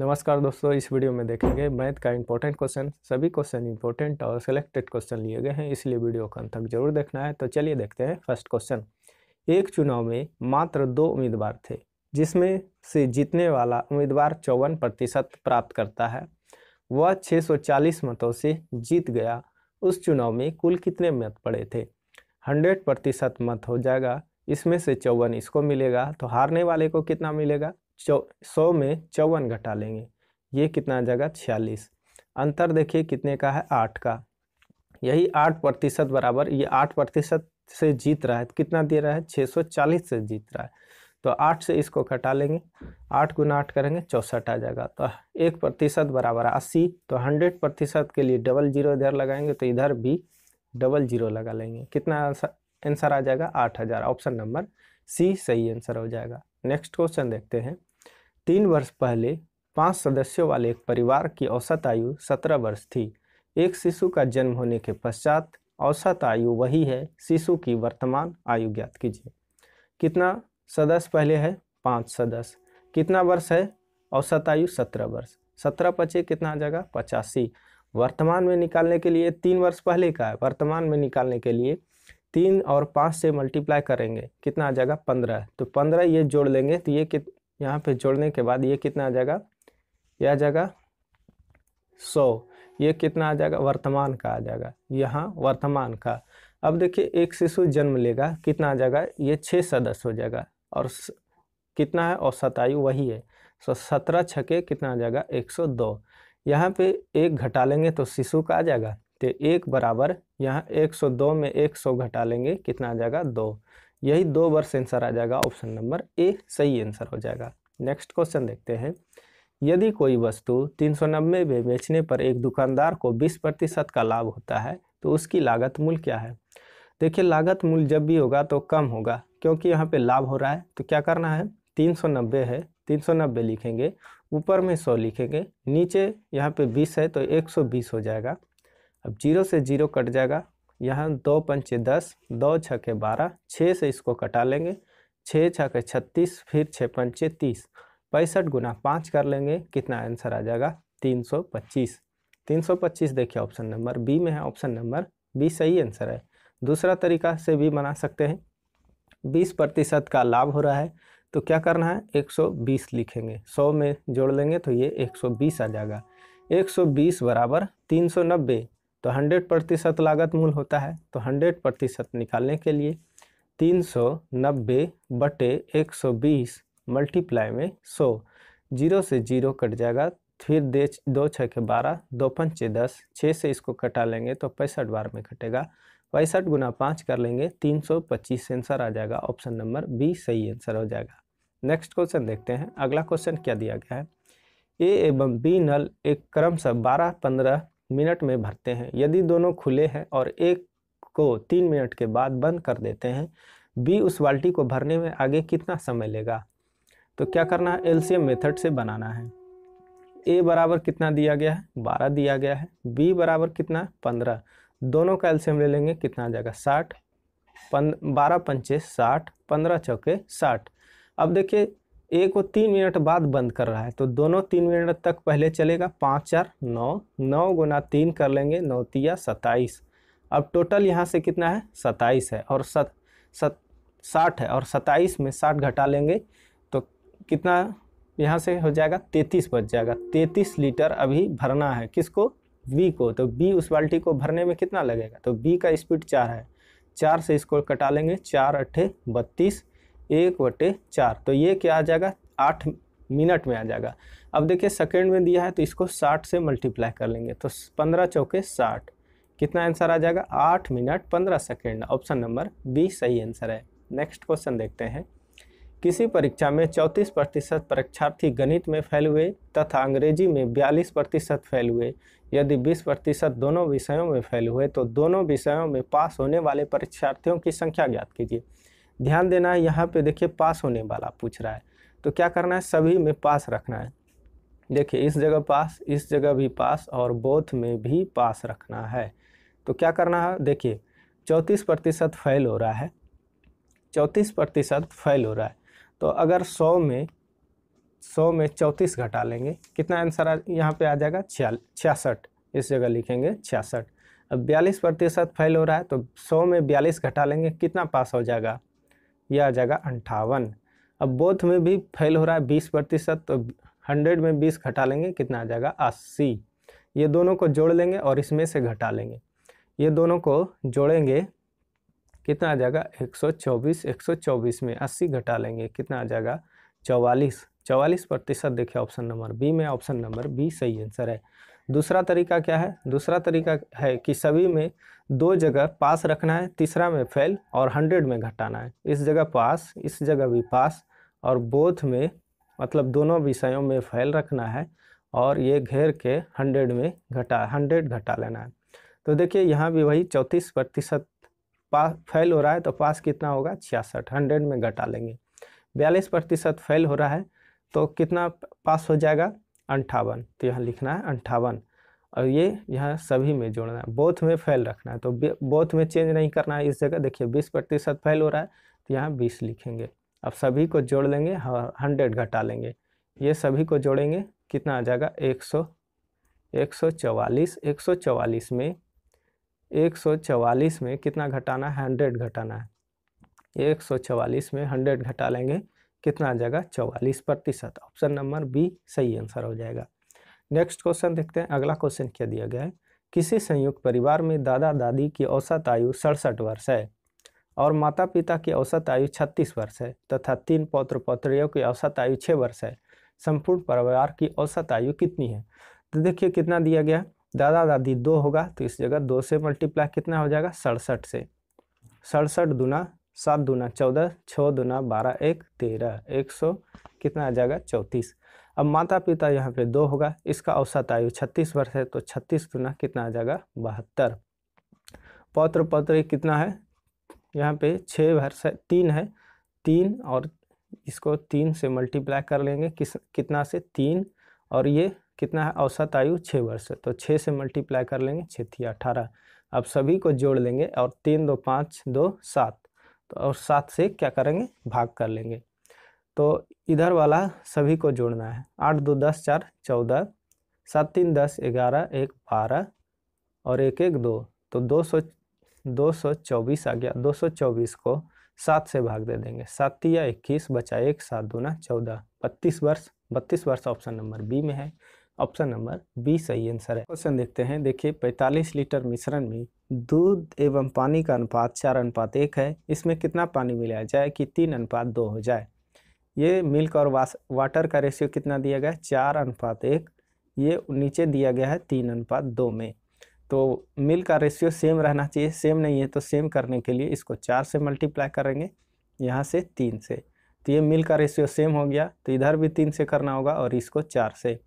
नमस्कार दोस्तों इस वीडियो में देखेंगे मैथ का इंपॉर्टेंट क्वेश्चन सभी क्वेश्चन इंपॉर्टेंट और सिलेक्टेड क्वेश्चन लिए गए हैं इसलिए वीडियो को अंत तक जरूर देखना है तो चलिए देखते हैं फर्स्ट क्वेश्चन एक चुनाव में मात्र दो उम्मीदवार थे जिसमें से जीतने वाला उम्मीदवार चौवन प्रतिशत प्राप्त करता है वह 640 मतों से जीत गया उस चुनाव में कुल कितने मत पड़े थे हंड्रेड प्रतिशत मत हो जाएगा इसमें से चौवन इसको मिलेगा तो हारने वाले को कितना मिलेगा चौ सौ में चौवन घटा लेंगे ये कितना आ जाएगा छियालीस अंतर देखिए कितने का है आठ का यही आठ प्रतिशत बराबर ये आठ प्रतिशत से जीत रहा है तो कितना दे रहा है छः सौ चालीस से जीत रहा है तो आठ से इसको घटा लेंगे आठ गुना आठ करेंगे चौंसठ आ जाएगा तो एक प्रतिशत बराबर अस्सी तो हंड्रेड प्रतिशत के लिए डबल जीरो इधर लगाएंगे तो इधर भी डबल जीरो लगा लेंगे कितना आंसर आ जाएगा आठ हज़ार ऑप्शन नंबर सी सही आंसर हो जाएगा नेक्स्ट क्वेश्चन देखते हैं तीन वर्ष पहले पांच सदस्यों वाले एक परिवार की औसत आयु सत्रह वर्ष थी एक शिशु का जन्म होने के पश्चात औसत आयु वही है शिशु की वर्तमान आयु ज्ञात कीजिए कितना सदस्य पहले है पाँच सदस्य कितना वर्ष है औसत आयु सत्रह वर्ष सत्रह पचे कितना आ जाएगा पचासी वर्तमान में निकालने के लिए तीन वर्ष पहले का है वर्तमान में निकालने के लिए तीन और पाँच से मल्टीप्लाई करेंगे कितना आ जाएगा पंद्रह तो पंद्रह ये जोड़ लेंगे तो ये कित यहाँ पे जोड़ने के बाद ये कितना आ जाएगा यह आ जाएगा सौ ये कितना आ जाएगा वर्तमान का आ जाएगा यहाँ वर्तमान का अब देखिए एक शिशु जन्म लेगा कितना आ जाएगा ये छः सदस्य हो जाएगा और स, कितना है और सतायु वही है सो सत्रह छके कितना आ जाएगा एक सौ दो यहाँ पे एक घटा लेंगे तो शिशु का आ जाएगा तो एक बराबर यहाँ एक सौ दो में एक सौ घटा लेंगे कितना आ जाएगा दो यही दो वर्ष आंसर आ जाएगा ऑप्शन नंबर ए सही आंसर हो जाएगा नेक्स्ट क्वेश्चन देखते हैं यदि कोई वस्तु तीन सौ नब्बे में बेचने पर एक दुकानदार को बीस प्रतिशत का लाभ होता है तो उसकी लागत मूल क्या है देखिए लागत मूल्य जब भी होगा तो कम होगा क्योंकि यहाँ पे लाभ हो रहा है तो क्या करना है तीन सौ नब्बे है तीन सौ नब्बे लिखेंगे ऊपर में सौ लिखेंगे नीचे यहाँ पे बीस है तो एक सौ बीस हो जाएगा अब जीरो से जीरो कट जाएगा यहाँ दो पंचे दस दो छके बारह छः से इसको कटा लेंगे छः छके छत्तीस फिर छः पंचे तीस पैंसठ गुना पाँच कर लेंगे कितना आंसर आ जाएगा तीन सौ पच्चीस तीन सौ पच्चीस देखिए ऑप्शन नंबर बी में है ऑप्शन नंबर बी सही आंसर है दूसरा तरीका से भी बना सकते हैं बीस प्रतिशत का लाभ हो रहा है तो क्या करना है एक सौ बीस लिखेंगे सौ में जोड़ लेंगे तो ये एक सौ बीस आ जाएगा एक सौ बीस बराबर तीन सौ नब्बे तो हंड्रेड प्रतिशत लागत मूल होता है तो हंड्रेड प्रतिशत निकालने के लिए तीन सौ नब्बे बटे एक सौ बीस मल्टीप्लाई में सौ जीरो से जीरो कट जाएगा फिर दे दो छः के बारह दो पंचे दस छः से इसको कटा लेंगे तो पैंसठ बार में कटेगा पैंसठ गुना पाँच कर लेंगे तीन सौ पच्चीस आंसर आ जाएगा ऑप्शन नंबर बी सही आंसर हो जाएगा नेक्स्ट क्वेश्चन देखते हैं अगला क्वेश्चन क्या दिया गया है ए एवं बी नल एक क्रमशः बारह पंद्रह मिनट में भरते हैं यदि दोनों खुले हैं और एक को तीन मिनट के बाद बंद कर देते हैं बी उस बाल्टी को भरने में आगे कितना समय लेगा तो क्या करना है एलसीएम मेथड से बनाना है ए बराबर कितना दिया गया है बारह दिया गया है बी बराबर कितना पंद्रह दोनों का एलसीएम ले लेंगे कितना आ जाएगा साठ पन बारह पंचे साठ पंद्रह चौके साठ अब देखिए ए को तीन मिनट बाद बंद कर रहा है तो दोनों तीन मिनट तक पहले चलेगा पाँच चार नौ नौ गुना तीन कर लेंगे नौतिया सत्ताईस अब टोटल यहाँ से कितना है सत्ताईस है और सत सत साठ है और सत्ताईस में साठ घटा लेंगे तो कितना यहाँ से हो जाएगा तैंतीस बच जाएगा तैंतीस लीटर अभी भरना है किसको बी को तो बी उस बाल्टी को भरने में कितना लगेगा तो बी का स्पीड चार है चार से इसको कटा लेंगे चार अट्ठे बत्तीस एक बटे चार तो ये क्या आ जाएगा आठ मिनट में आ जाएगा अब देखिए सेकेंड में दिया है तो इसको साठ से मल्टीप्लाई कर लेंगे तो पंद्रह चौके साठ कितना आंसर आ जाएगा आठ मिनट पंद्रह सेकेंड ऑप्शन नंबर बी सही आंसर है नेक्स्ट क्वेश्चन देखते हैं किसी परीक्षा में चौंतीस प्रतिशत परीक्षार्थी गणित में फैल हुए तथा अंग्रेजी में बयालीस प्रतिशत फैल हुए यदि बीस प्रतिशत दोनों विषयों में फैल हुए तो दोनों विषयों में पास होने वाले परीक्षार्थियों की संख्या ज्ञात कीजिए ध्यान देना है यहाँ पे देखिए पास होने वाला पूछ रहा है तो क्या करना है सभी में पास रखना है देखिए इस जगह पास इस जगह भी पास और बोथ में भी पास रखना है तो क्या करना है देखिए चौंतीस प्रतिशत फैल हो रहा है चौंतीस प्रतिशत फैल हो रहा है तो अगर सौ में सौ में चौंतीस घटा लेंगे कितना आंसर यहाँ पे आ जाएगा छिया छियासठ इस जगह लिखेंगे छियासठ अब बयालीस प्रतिशत फैल हो रहा है तो सौ में बयालीस घटा लेंगे कितना पास हो जाएगा यह आ जाएगा अंठावन अब बोथ में भी फेल हो रहा है बीस प्रतिशत तो हंड्रेड में बीस घटा लेंगे कितना आ जाएगा अस्सी ये दोनों को जोड़ लेंगे और इसमें से घटा लेंगे ये दोनों को जोड़ेंगे कितना आ जाएगा 124 124 में 80 घटा लेंगे कितना आ जाएगा 44 44 प्रतिशत देखिए ऑप्शन नंबर बी में ऑप्शन नंबर बी सही आंसर है दूसरा तरीका क्या है दूसरा तरीका है कि सभी में दो जगह पास रखना है तीसरा में फेल और हंड्रेड में घटाना है इस जगह पास इस जगह भी पास और बोथ में मतलब दोनों विषयों में फेल रखना है और ये घेर के हंड्रेड में घटा हंड्रेड घटा लेना है तो देखिए यहाँ भी वही चौंतीस प्रतिशत पास फेल हो रहा है तो पास कितना होगा छियासठ हंड्रेड में घटा लेंगे बयालीस प्रतिशत फेल हो रहा है तो कितना पास हो जाएगा अंठावन तो यहाँ लिखना है अंठावन और ये यहाँ सभी में जोड़ना है बोथ में फैल रखना है तो बोथ में चेंज नहीं करना है इस जगह देखिए बीस प्रतिशत फैल हो रहा है तो यहाँ बीस लिखेंगे अब सभी को जोड़ लेंगे हंड्रेड हाँ, घटा लेंगे ये सभी को जोड़ेंगे कितना आ जाएगा एक सौ एक सौ चवालीस एक सौ चवालीस में एक सौ चवालीस में कितना घटाना है हंड्रेड घटाना है एक सौ चवालीस में हंड्रेड घटा लेंगे कितना आ जाएगा चौवालीस प्रतिशत ऑप्शन नंबर बी सही आंसर हो जाएगा नेक्स्ट क्वेश्चन देखते हैं अगला क्वेश्चन क्या दिया गया है किसी संयुक्त परिवार में दादा दादी की औसत आयु सड़सठ वर्ष है और माता पिता की औसत आयु छत्तीस वर्ष है तथा तीन पौत्र पौत्रियों की औसत आयु छः वर्ष है संपूर्ण परिवार की औसत आयु कितनी है तो देखिए कितना दिया गया दादा दादी दो होगा तो इस जगह दो से मल्टीप्लाई कितना हो जाएगा सड़सठ से सड़सठ दुना सात दूना चौदह छः दूना बारह एक तेरह एक सौ कितना आ जाएगा चौंतीस अब माता पिता यहाँ पे दो होगा इसका औसत आयु छत्तीस वर्ष है तो छत्तीस दूना कितना आ जाएगा बहत्तर पौत्र पौत्र कितना है यहाँ पे छः वर्ष है तीन है तीन और इसको तीन से मल्टीप्लाई कर लेंगे किस कितना से तीन और ये कितना है औसत आयु छः वर्ष है तो छः से मल्टीप्लाई कर लेंगे छः थी अठारह अब सभी को जोड़ लेंगे और तीन दो पाँच दो सात और सात से क्या करेंगे भाग कर लेंगे तो इधर वाला सभी को जोड़ना है आठ दो दस चार चौदह सात तीन दस ग्यारह एक बारह और एक एक दो तो दो सौ दो सौ चौबीस आ गया दो सौ चौबीस को सात से भाग दे देंगे सात या इक्कीस बचा एक सात दो ना चौदह बत्तीस वर्ष बत्तीस वर्ष ऑप्शन नंबर बी में है ऑप्शन नंबर बी सही आंसर है क्वेश्चन देखते हैं देखिए 45 लीटर मिश्रण में दूध एवं पानी का अनुपात चार अनुपात एक है इसमें कितना पानी मिलाया जाए कि तीन अनुपात दो हो जाए ये मिल्क और वाटर का रेशियो कितना दिया गया है चार अनुपात एक ये नीचे दिया गया है तीन अनुपात दो में तो मिल्क का रेशियो सेम रहना चाहिए सेम नहीं है तो सेम करने के लिए इसको चार से मल्टीप्लाई करेंगे यहाँ से तीन से तो ये मिल का रेशियो सेम हो गया तो इधर भी तीन से करना होगा और इसको चार से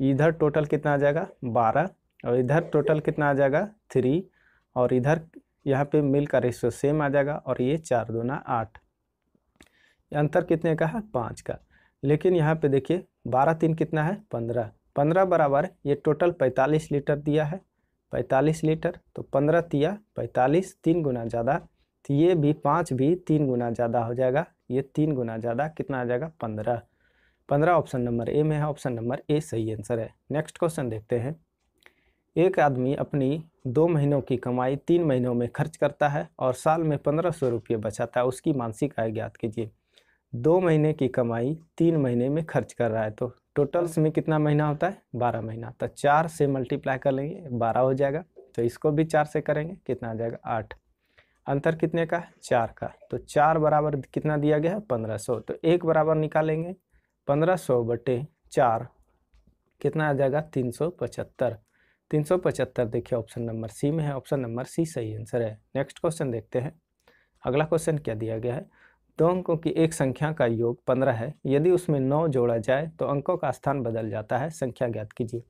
इधर टोटल कितना आ जाएगा बारह और इधर टोटल कितना आ जाएगा थ्री और इधर यहाँ पे मिल का रेशियो सेम आ जाएगा और ये चार दूना आठ अंतर कितने का है पाँच का लेकिन यहाँ पे देखिए बारह तीन कितना है पंद्रह पंद्रह बराबर ये टोटल पैंतालीस लीटर दिया है पैंतालीस लीटर तो पंद्रह तिया पैंतालीस तीन गुना ज़्यादा तो ये भी पाँच भी तीन गुना ज़्यादा हो जाएगा ये तीन गुना ज़्यादा कितना आ जाएगा पंद्रह पंद्रह ऑप्शन नंबर ए में है ऑप्शन नंबर ए सही आंसर है नेक्स्ट क्वेश्चन देखते हैं एक आदमी अपनी दो महीनों की कमाई तीन महीनों में खर्च करता है और साल में पंद्रह सौ रुपये बचाता है उसकी मानसिक आय ज्ञात कीजिए दो महीने की कमाई तीन महीने में खर्च कर रहा है तो टोटल्स में कितना महीना होता है बारह महीना तो चार से मल्टीप्लाई कर लेंगे बारह हो जाएगा तो इसको भी चार से करेंगे कितना आ जाएगा आठ अंतर कितने का चार का तो चार बराबर कितना दिया गया है पंद्रह सौ तो एक बराबर निकालेंगे पंद्रह सौ बटे चार कितना आ जाएगा तीन सौ पचहत्तर तीन सौ पचहत्तर देखिए ऑप्शन नंबर सी में है ऑप्शन नंबर सी सही आंसर है नेक्स्ट क्वेश्चन देखते हैं अगला क्वेश्चन क्या दिया गया है दो अंकों की एक संख्या का योग पंद्रह है यदि उसमें नौ जोड़ा जाए तो अंकों का स्थान बदल जाता है संख्या ज्ञात कीजिए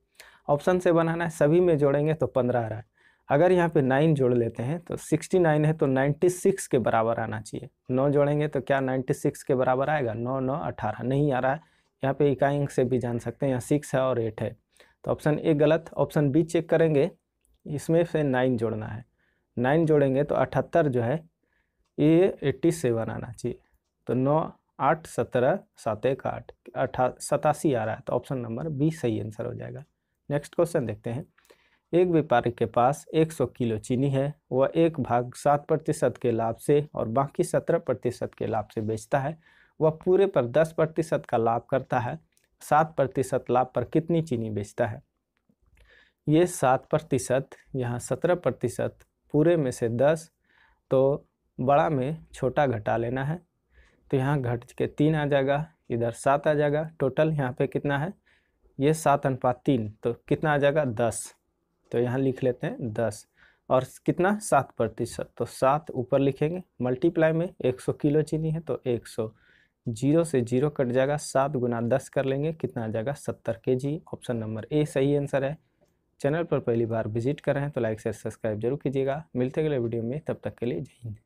ऑप्शन से बनाना है सभी में जोड़ेंगे तो पंद्रह आ रहा है अगर यहाँ पे नाइन जोड़ लेते हैं तो सिक्सटी नाइन है तो नाइन्टी सिक्स के बराबर आना चाहिए नौ जोड़ेंगे तो क्या नाइन्टी सिक्स के बराबर आएगा नौ नौ अठारह नहीं आ रहा है यहाँ पे इकाई अंक से भी जान सकते हैं यहाँ सिक्स है और एट है तो ऑप्शन ए गलत ऑप्शन बी चेक करेंगे इसमें से नाइन जोड़ना है नाइन जोड़ेंगे तो अठहत्तर जो है ये एट्टी सेवन आना चाहिए तो नौ आठ सत्रह सात एक आठ अठा सतासी आ रहा है तो ऑप्शन नंबर बी सही आंसर हो जाएगा नेक्स्ट क्वेश्चन देखते हैं एक व्यापारी के पास 100 किलो चीनी है वह एक भाग सात प्रतिशत के लाभ से और बाकी सत्रह प्रतिशत के लाभ से बेचता है वह पूरे पर दस प्रतिशत का लाभ करता है सात प्रतिशत लाभ पर कितनी चीनी बेचता है ये सात प्रतिशत यहाँ सत्रह प्रतिशत पूरे में से दस तो बड़ा में छोटा घटा लेना है तो यहाँ घट के तीन आ जाएगा इधर सात आ जाएगा टोटल यहाँ पर कितना है ये सात अनुपात तीन तो कितना आ जाएगा दस तो यहाँ लिख लेते हैं दस और कितना सात प्रतिशत तो सात ऊपर लिखेंगे मल्टीप्लाई में एक सौ किलो चीनी है तो एक सौ जीरो से जीरो कट जाएगा सात गुना दस कर लेंगे कितना आ जाएगा सत्तर के जी ऑप्शन नंबर ए सही आंसर है चैनल पर पहली बार विजिट कर रहे हैं तो लाइक से सब्सक्राइब जरूर कीजिएगा मिलते अगले वीडियो में तब तक के लिए जय हिंद